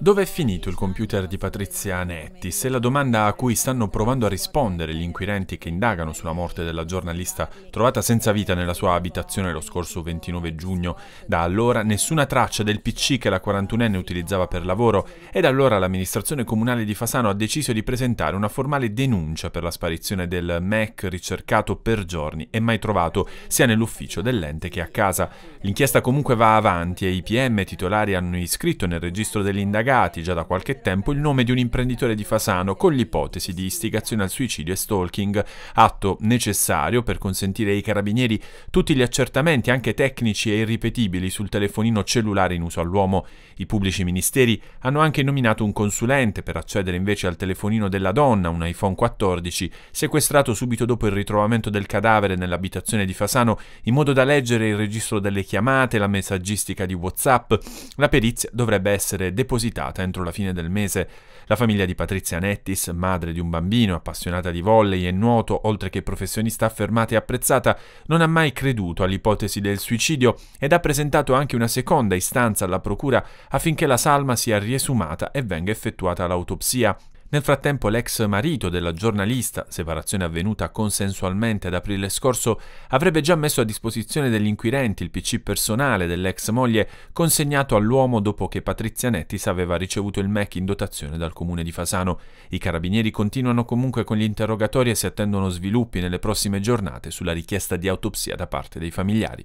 Dove è finito il computer di Patrizia Nettis? È la domanda a cui stanno provando a rispondere gli inquirenti che indagano sulla morte della giornalista trovata senza vita nella sua abitazione lo scorso 29 giugno. Da allora nessuna traccia del PC che la 41enne utilizzava per lavoro e da allora l'amministrazione comunale di Fasano ha deciso di presentare una formale denuncia per la sparizione del Mac ricercato per giorni e mai trovato sia nell'ufficio dell'ente che a casa. L'inchiesta comunque va avanti e i PM titolari hanno iscritto nel registro dell'indagata indagati già da qualche tempo il nome di un imprenditore di Fasano con l'ipotesi di istigazione al suicidio e stalking, atto necessario per consentire ai carabinieri tutti gli accertamenti anche tecnici e irripetibili sul telefonino cellulare in uso all'uomo. I pubblici ministeri hanno anche nominato un consulente per accedere invece al telefonino della donna, un iPhone 14, sequestrato subito dopo il ritrovamento del cadavere nell'abitazione di Fasano in modo da leggere il registro delle chiamate, la messaggistica di WhatsApp. La perizia dovrebbe essere depositata ospitata entro la fine del mese la famiglia di Patrizia Nettis, madre di un bambino, appassionata di volley e nuoto, oltre che professionista affermata e apprezzata, non ha mai creduto all'ipotesi del suicidio ed ha presentato anche una seconda istanza alla procura affinché la salma sia riesumata e venga effettuata l'autopsia. Nel frattempo l'ex marito della giornalista, separazione avvenuta consensualmente ad aprile scorso, avrebbe già messo a disposizione degli inquirenti il PC personale dell'ex moglie consegnato all'uomo dopo che Patrizia Nettis aveva ricevuto il MEC in dotazione dal comune di Fasano. I carabinieri continuano comunque con gli interrogatori e si attendono sviluppi nelle prossime giornate sulla richiesta di autopsia da parte dei familiari.